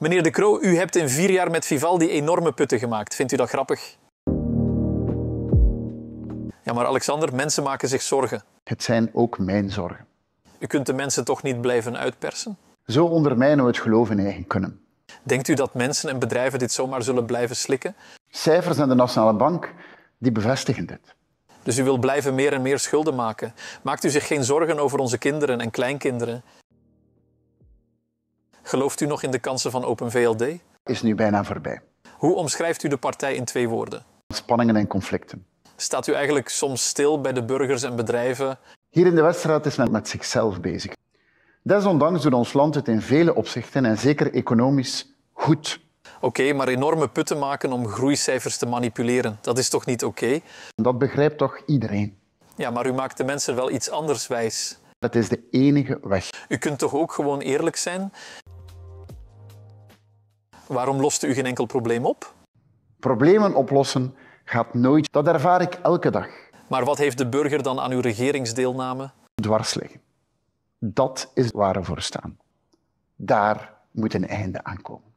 Meneer De Croo, u hebt in vier jaar met Vivaldi enorme putten gemaakt. Vindt u dat grappig? Ja, maar Alexander, mensen maken zich zorgen. Het zijn ook mijn zorgen. U kunt de mensen toch niet blijven uitpersen? Zo ondermijnen we het geloof in eigen kunnen. Denkt u dat mensen en bedrijven dit zomaar zullen blijven slikken? Cijfers aan de Nationale Bank die bevestigen dit. Dus u wil blijven meer en meer schulden maken. Maakt u zich geen zorgen over onze kinderen en kleinkinderen? Gelooft u nog in de kansen van Open VLD? Is nu bijna voorbij. Hoe omschrijft u de partij in twee woorden? Spanningen en conflicten. Staat u eigenlijk soms stil bij de burgers en bedrijven? Hier in de Westraad is men met zichzelf bezig. Desondanks doet ons land het in vele opzichten en zeker economisch goed. Oké, maar enorme putten maken om groeicijfers te manipuleren, dat is toch niet oké? Dat begrijpt toch iedereen? Ja, maar u maakt de mensen wel iets anders wijs. Dat is de enige weg. U kunt toch ook gewoon eerlijk zijn? Waarom lost u geen enkel probleem op? Problemen oplossen gaat nooit. Dat ervaar ik elke dag. Maar wat heeft de burger dan aan uw regeringsdeelname? Dwars Dat is waar we voor staan. Daar moet een einde aan komen.